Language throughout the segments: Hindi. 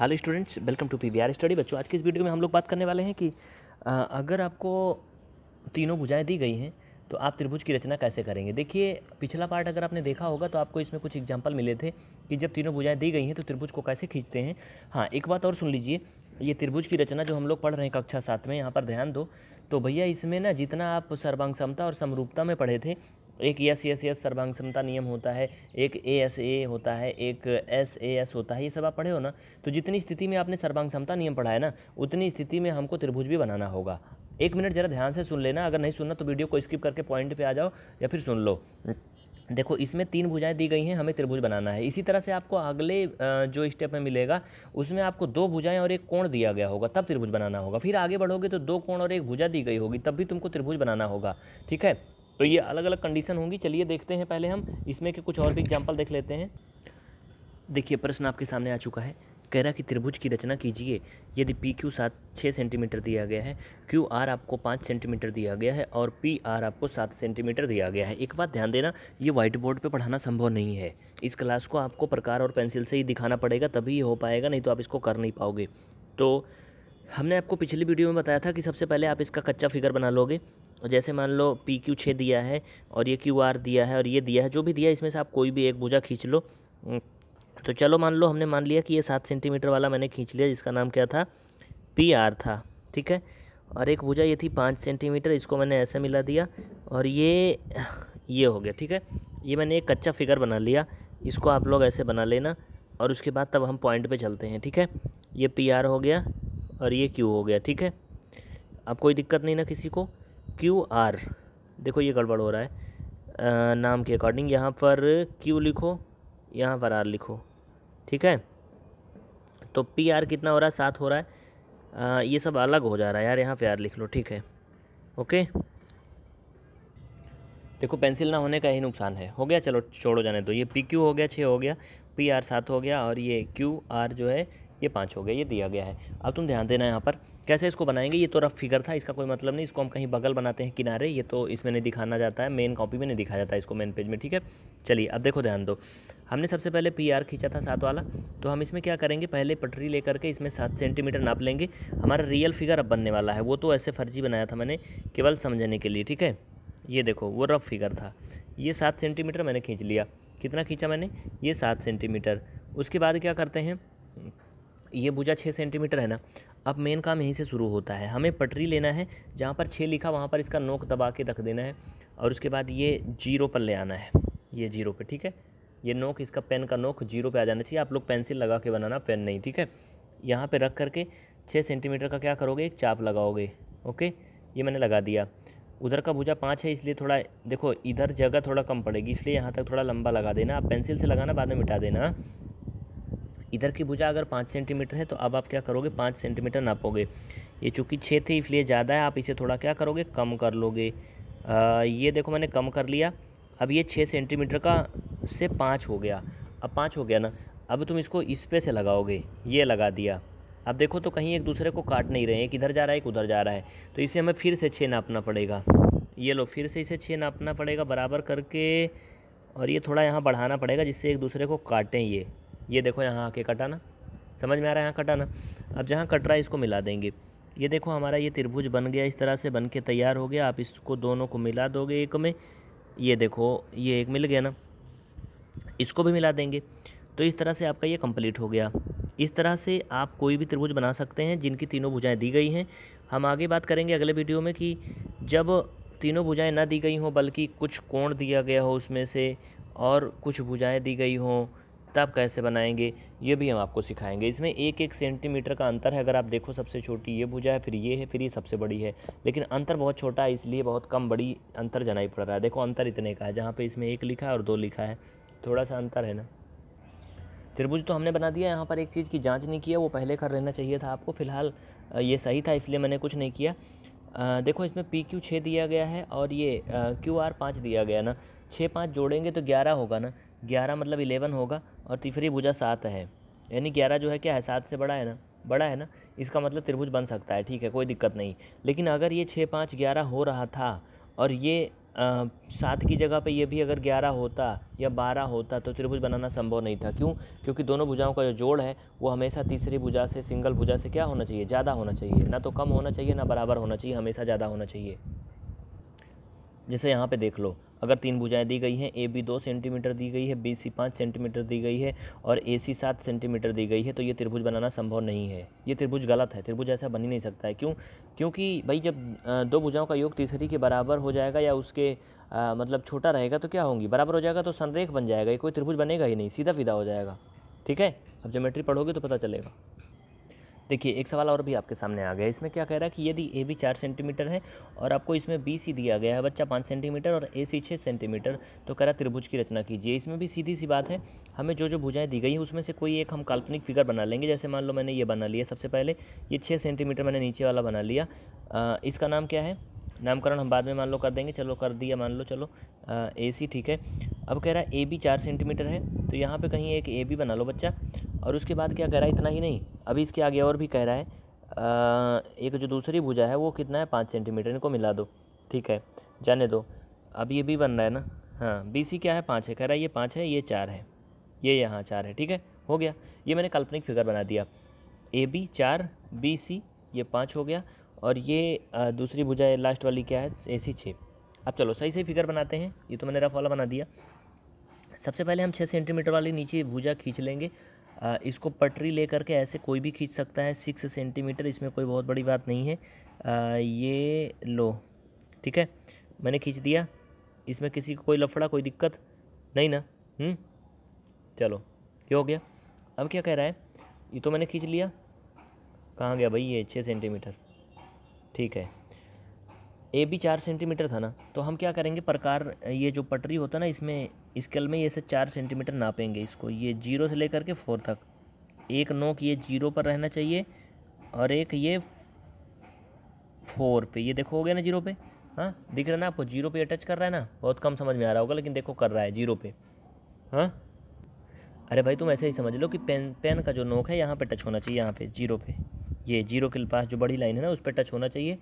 hello students welcome to PVR study बच्चों आज की इस वीडियो में हम लोग बात करने वाले हैं कि अगर आपको तीनों भुजाएं दी गई हैं तो आप त्रिभुज की रचना कैसे करेंगे देखिए पिछला पार्ट अगर आपने देखा होगा तो आपको इसमें कुछ एग्जाम्पल मिले थे कि जब तीनों भुजाएं दी गई हैं तो त्रिभुज को कैसे खींचते हैं हाँ एक बात और सुन लीजिए ये त्रिभुज की रचना जो हम लोग पढ़ रहे हैं कक्षा सात में यहाँ पर ध्यान दो तो भैया इसमें ना जितना आप सर्वांग और समरूपता में पढ़े थे एक यस यस यस सर्वांग नियम होता है एक ए एस ए होता है एक एस ए एस होता है ये सब आप पढ़े हो ना तो जितनी स्थिति में आपने सर्वांग नियम पढ़ा है ना उतनी स्थिति में हमको त्रिभुज भी बनाना होगा एक मिनट ज़रा ध्यान से सुन लेना अगर नहीं सुनना तो वीडियो को स्किप करके पॉइंट पर आ जाओ या फिर सुन लो देखो इसमें तीन भुजाएं दी गई हैं हमें त्रिभुज बनाना है इसी तरह से आपको अगले जो स्टेप में मिलेगा उसमें आपको दो भुजाएं और एक कोण दिया गया होगा तब त्रिभुज बनाना होगा फिर आगे बढ़ोगे तो दो कोण और एक भुजा दी गई होगी तब भी तुमको त्रिभुज बनाना होगा ठीक है तो ये अलग अलग कंडीशन होंगी चलिए देखते हैं पहले हम इसमें के कुछ और भी एग्जाम्पल देख लेते हैं देखिए प्रश्न आपके सामने आ चुका है कैरा की त्रिभुज की रचना कीजिए यदि पी क्यू सात छः सेंटीमीटर दिया गया है क्यू आर आपको पाँच सेंटीमीटर दिया गया है और पी आर आपको सात सेंटीमीटर दिया गया है एक बात ध्यान देना ये व्हाइट बोर्ड पे पढ़ाना संभव नहीं है इस क्लास को आपको प्रकार और पेंसिल से ही दिखाना पड़ेगा तभी ये हो पाएगा नहीं तो आप इसको कर नहीं पाओगे तो हमने आपको पिछली वीडियो में बताया था कि सबसे पहले आप इसका कच्चा फिगर बना लोगे जैसे मान लो पी क्यू छः दिया है और ये क्यू आर दिया है और ये दिया है जो भी दिया है इसमें से आप कोई भी एक भुजा खींच लो हम्म, तो चलो मान लो हमने मान लिया कि ये सात सेंटीमीटर वाला मैंने खींच लिया जिसका नाम क्या था पी आर था ठीक है और एक भुजा ये थी पाँच सेंटीमीटर इसको मैंने ऐसे मिला दिया और ये ये हो गया ठीक है ये मैंने एक कच्चा फिगर बना लिया इसको आप लोग ऐसे बना लेना और उसके बाद तब हम पॉइंट पे चलते हैं ठीक है ये पी आर हो गया और ये क्यू हो गया ठीक है अब कोई दिक्कत नहीं ना किसी को क्यू आर देखो ये गड़बड़ हो रहा है आ, नाम के अकॉर्डिंग यहाँ पर क्यू लिखो यहाँ पर आर लिखो ठीक है तो पी आर कितना हो रहा है सात हो रहा है आ, ये सब अलग हो जा रहा है यार यहाँ पे आर लिख लो ठीक है ओके देखो पेंसिल ना होने का ही नुकसान है हो गया चलो छोड़ो जाने दो ये पी क्यू हो गया छः हो गया पी आर सात हो गया और ये क्यू आर जो है ये पाँच हो गया ये दिया गया है अब तुम ध्यान देना यहाँ पर कैसे इसको बनाएंगे ये तो रफ फिगर था इसका कोई मतलब नहीं इसको हम कहीं बगल बनाते हैं किनारे ये तो इसमें नहीं दिखाना जाता है मेन कॉपी में नहीं दिखाया जाता है इसको मेन पेज में ठीक है चलिए अब देखो ध्यान दो हमने सबसे पहले पी आर खींचा था सात वाला तो हम इसमें क्या करेंगे पहले पटरी ले करके इसमें सात सेंटीमीटर नाप लेंगे हमारा रियल फिगर अब बनने वाला है वो तो ऐसे फर्जी बनाया था मैंने केवल समझने के लिए ठीक है ये देखो वो रफ फिगर था ये सात सेंटीमीटर मैंने खींच लिया कितना खींचा मैंने ये सात सेंटीमीटर उसके बाद क्या करते हैं ये भुजा छः सेंटीमीटर है ना अब मेन काम यहीं से शुरू होता है हमें पटरी लेना है जहाँ पर छः लिखा वहाँ पर इसका नोक दबा के रख देना है और उसके बाद ये जीरो पर ले आना है ये जीरो पर ठीक है ये नोक इसका पेन का नोक जीरो पे आ जाना चाहिए आप लोग पेंसिल लगा के बनाना पेन नहीं ठीक है यहाँ पे रख करके छः सेंटीमीटर का क्या करोगे एक चाप लगाओगे ओके ये मैंने लगा दिया उधर का भुजा पाँच है इसलिए थोड़ा देखो इधर जगह थोड़ा कम पड़ेगी इसलिए यहाँ तक थोड़ा लंबा लगा देना आप पेंसिल से लगाना बाद में मिटा देना इधर की भुजा अगर पाँच सेंटीमीटर है तो अब आप क्या करोगे पाँच सेंटीमीटर नापोगे ये चूँकि छः थे इसलिए ज़्यादा है आप इसे थोड़ा क्या करोगे कम कर लोगे आ, ये देखो मैंने कम कर लिया अब ये छः सेंटीमीटर का से पाँच हो गया अब पाँच हो गया ना अब तुम इसको इस पे से लगाओगे ये लगा दिया अब देखो तो कहीं एक दूसरे को काट नहीं रहे हैं किधर जा रहा है एक उधर जा रहा है तो इसे हमें फिर से छः नापना पड़ेगा ये लो फिर से इसे छः नापना पड़ेगा बराबर करके और ये थोड़ा यहाँ बढ़ाना पड़ेगा जिससे एक दूसरे को काटें ये ये देखो यहाँ आके कटाना समझ में आ रहा है यहाँ कटाना अब जहाँ कट रहा है इसको मिला देंगे ये देखो हमारा ये त्रिभुज बन गया इस तरह से बन के तैयार हो गया आप इसको दोनों को मिला दोगे एक में ये देखो ये एक मिल गया ना इसको भी मिला देंगे तो इस तरह से आपका ये कंप्लीट हो गया इस तरह से आप कोई भी त्रिभुज बना सकते हैं जिनकी तीनों भुजाएं दी गई हैं हम आगे बात करेंगे अगले वीडियो में कि जब तीनों भुजाएं ना दी गई हों बल्कि कुछ कोण दिया गया हो उसमें से और कुछ भुजाएं दी गई हों रास्ता आप कैसे बनाएंगे ये भी हम आपको सिखाएंगे इसमें एक एक सेंटीमीटर का अंतर है अगर आप देखो सबसे छोटी ये भुजा है फिर ये है फिर ये सबसे बड़ी है लेकिन अंतर बहुत छोटा है इसलिए बहुत कम बड़ी अंतर जनाई पड़ रहा है देखो अंतर इतने का है जहाँ पर इसमें एक लिखा है और दो लिखा है थोड़ा सा अंतर है ना त्रिभुज तो हमने बना दिया यहाँ पर एक चीज़ की जाँच नहीं किया वो पहले कर लेना चाहिए था आपको फिलहाल ये सही था इसलिए मैंने कुछ नहीं किया आ, देखो इसमें पी क्यू छः दिया गया है और ये क्यू आर पाँच दिया गया ना छः पाँच जोड़ेंगे तो ग्यारह होगा ना ग्यारह मतलब इलेवन होगा और तीसरी भुजा सात है यानी ग्यारह जो है क्या है सात से बड़ा है ना बड़ा है ना इसका मतलब त्रिभुज बन सकता है ठीक है कोई दिक्कत नहीं लेकिन अगर ये छः पाँच ग्यारह हो रहा था और ये सात की जगह पे ये भी अगर ग्यारह होता या बारह होता तो त्रिभुज बनाना संभव नहीं था क्यों क्योंकि दोनों भुजाओं का जो जोड़ है वो हमेशा तीसरी भुजा से सिंगल भुजा से क्या होना चाहिए ज़्यादा होना चाहिए ना तो कम होना चाहिए ना बराबर होना चाहिए हमेशा ज़्यादा होना चाहिए जैसे यहाँ पर देख लो अगर तीन भुजाएं दी गई हैं ए बी दो सेंटीमीटर दी गई है बी सी पाँच सेंटीमीटर दी गई है और ए सी सात सेंटीमीटर दी गई है तो ये त्रिभुज बनाना संभव नहीं है ये त्रिभुज गलत है त्रिभुज ऐसा बन ही नहीं सकता है क्यों क्योंकि भाई जब दो भुजाओं का योग तीसरी के बराबर हो जाएगा या उसके आ, मतलब छोटा रहेगा तो क्या होंगी बराबर हो जाएगा तो संरेख बन जाएगा ये कोई त्रिभुज बनेगा ही नहीं सीधा फीधा हो जाएगा ठीक है अब ज्योमेट्री पढ़ोगे तो पता चलेगा देखिए एक सवाल और भी आपके सामने आ गया इसमें क्या कह रहा है कि यदि ए बी चार सेंटीमीटर है और आपको इसमें बी सी दिया गया है बच्चा पाँच सेंटीमीटर और ए सी छः सेंटीमीटर तो कह रहा त्रिभुज की रचना कीजिए इसमें भी सीधी सी बात है हमें जो जो भुजाएं दी गई हैं उसमें से कोई एक हम काल्पनिक फिगर बना लेंगे जैसे मान लो मैंने ये बना लिया सबसे पहले ये छः सेंटीमीटर मैंने नीचे वाला बना लिया आ, इसका नाम क्या है नामकरण हम बाद में मान लो कर देंगे चलो कर दिया मान लो चलो ए सी ठीक है अब कह रहा है ए बी चार सेंटीमीटर है तो यहाँ पे कहीं एक ए बी बना लो बच्चा और उसके बाद क्या कह रहा है इतना ही नहीं अभी इसके आगे और भी कह रहा है आ, एक जो दूसरी भुजा है वो कितना है पाँच सेंटीमीटर इनको मिला दो ठीक है जाने दो अब ये भी बन रहा है ना हाँ बी सी क्या है पाँच है कह रहा है ये पाँच है ये चार है ये यहाँ चार है ठीक है हो गया ये मैंने काल्पनिक फिगर बना दिया ए बी चार बी सी ये पाँच हो गया और ये आ, दूसरी भुजा लास्ट वाली क्या है ए सी छः अब चलो सही सही फिगर बनाते हैं ये तो मैंने रफ वाला बना दिया सबसे पहले हम छः सेंटीमीटर वाली नीचे भुजा खींच लेंगे इसको पटरी ले करके ऐसे कोई भी खींच सकता है सिक्स सेंटीमीटर इसमें कोई बहुत बड़ी बात नहीं है आ, ये लो ठीक है मैंने खींच दिया इसमें किसी को कोई लफड़ा कोई दिक्कत नहीं ना हम्म चलो ये हो गया अब क्या कह रहा है ये तो मैंने खींच लिया कहाँ गया भाई ये छः सेंटीमीटर ठीक है ए भी चार सेंटीमीटर था ना तो हम क्या करेंगे प्रकार ये जो पटरी होता ना इसमें स्केल में ये से चार सेंटीमीटर नापेंगे इसको ये जीरो से लेकर के फोर तक एक नोक ये जीरो पर रहना चाहिए और एक ये फोर पे ये देखो हो गया ना जीरो पे हाँ दिख रहा है ना आपको जीरो पे अटच कर रहा है ना बहुत कम समझ में आ रहा होगा लेकिन देखो कर रहा है जीरो पे हाँ अरे भाई तुम ऐसे ही समझ लो कि पेन पेन का जो नोक है यहाँ पे टच होना चाहिए यहाँ पे जीरो पे ये जीरो के पास जो बड़ी लाइन है ना उस पर टच होना चाहिए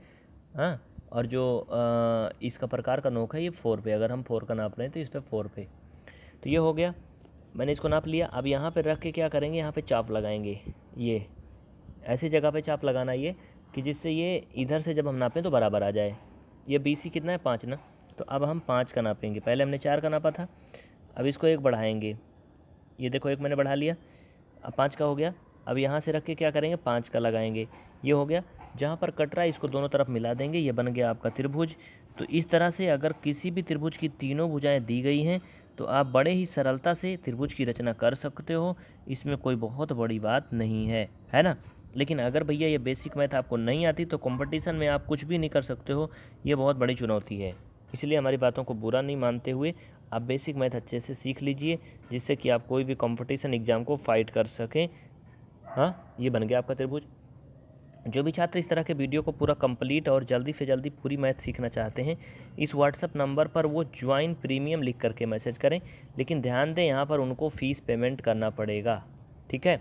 हाँ और जो आ, इसका प्रकार का नोक है ये फोर पे अगर हम फोर का नाप रहे हैं तो इस पर फोर पे तो ये हो गया मैंने इसको नाप लिया अब यहाँ पे रख के क्या करेंगे यहाँ पे चाप लगाएंगे ये ऐसी जगह पे चाप लगाना ये कि जिससे ये इधर से जब हम नापें तो बराबर आ जाए ये बी सी कितना है पाँच ना तो अब हम पाँच का नापेंगे पहले हमने चार का नापा था अब इसको एक बढ़ाएंगे ये देखो एक मैंने बढ़ा लिया अब पाँच का हो गया अब यहाँ से रख के क्या करेंगे पाँच का लगाएंगे ये हो गया जहाँ पर कट रहा है इसको दोनों तरफ मिला देंगे ये बन गया आपका त्रिभुज तो इस तरह से अगर किसी भी त्रिभुज की तीनों भुजाएं दी गई हैं तो आप बड़े ही सरलता से त्रिभुज की रचना कर सकते हो इसमें कोई बहुत बड़ी बात नहीं है है ना लेकिन अगर भैया ये बेसिक मैथ आपको नहीं आती तो कंपटीशन में आप कुछ भी नहीं कर सकते हो ये बहुत बड़ी चुनौती है इसलिए हमारी बातों को बुरा नहीं मानते हुए आप बेसिक मैथ अच्छे से सीख लीजिए जिससे कि आप कोई भी कॉम्पटिशन एग्ज़ाम को फाइट कर सकें हाँ ये बन गया आपका त्रिभुज जो भी छात्र इस तरह के वीडियो को पूरा कंप्लीट और जल्दी से जल्दी पूरी मैथ सीखना चाहते हैं इस व्हाट्सअप नंबर पर वो ज्वाइन प्रीमियम लिख करके मैसेज करें लेकिन ध्यान दें यहाँ पर उनको फ़ीस पेमेंट करना पड़ेगा ठीक है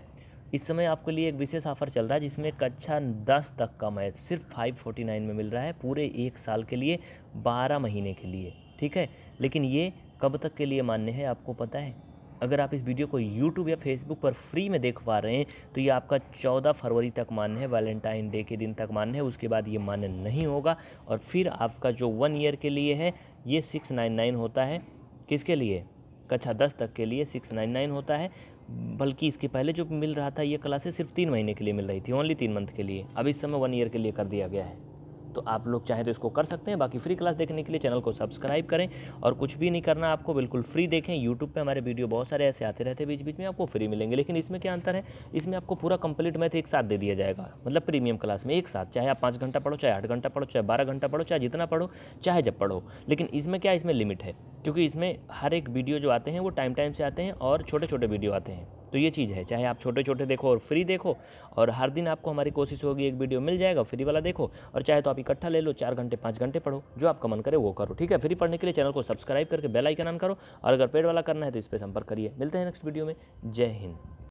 इस समय आपके लिए एक विशेष ऑफर चल रहा है जिसमें कक्षा अच्छा दस तक का मैथ सिर्फ फाइव फोर्टी नाइन में मिल रहा है पूरे एक साल के लिए बारह महीने के लिए ठीक है लेकिन ये कब तक के लिए मान्य है आपको पता है अगर आप इस वीडियो को यूट्यूब या फेसबुक पर फ्री में देख पा रहे हैं तो ये आपका चौदह फरवरी तक मान्य है वैलेंटाइन डे के दिन तक मान्य है उसके बाद ये मान्य नहीं होगा और फिर आपका जो वन ईयर के लिए है ये सिक्स नाइन नाइन होता है किसके लिए कक्षा दस तक के लिए सिक्स नाइन नाइन होता है बल्कि इसके पहले जो मिल रहा था ये क्लासेस सिर्फ तीन महीने के लिए मिल रही थी ओनली तीन मंथ के लिए अब इस समय वन ईयर के लिए कर दिया गया है तो आप लोग चाहें तो इसको कर सकते हैं बाकी फ्री क्लास देखने के लिए चैनल को सब्सक्राइब करें और कुछ भी नहीं करना आपको बिल्कुल फ्री देखें यूट्यूब पर हमारे वीडियो बहुत सारे ऐसे आते रहते हैं बीच बीच में आपको फ्री मिलेंगे लेकिन इसमें क्या अंतर है इसमें आपको पूरा कंप्लीट मैथ एक साथ दे दिया जाएगा मतलब प्रीमियम क्लास में एक साथ चाहे आप पाँच घंटा पढ़ो चाहे आठ घंटा पढ़ो चाहे बारह घंटा पढ़ो चाहे जितना पढ़ो चाहे जब पढ़ो लेकिन इसमें क्या इसमें लिमिट है क्योंकि इसमें हर एक वीडियो जो आते हैं वो टाइम टाइम से आते हैं और छोटे छोटे वीडियो आते हैं तो ये चीज़ है चाहे आप छोटे छोटे देखो और फ्री देखो और हर दिन आपको हमारी कोशिश होगी एक वीडियो मिल जाएगा फ्री वाला देखो और चाहे तो आप इकट्ठा ले लो चार घंटे पाँच घंटे पढ़ो जो आपका मन करे वो करो ठीक है फ्री पढ़ने के लिए चैनल को सब्सक्राइब करके बेलाइकन ऑन करो और अगर पेड वाला करना है तो इस पर संपर्क करिए मिलते हैं नेक्स्ट वीडियो में जय हिंद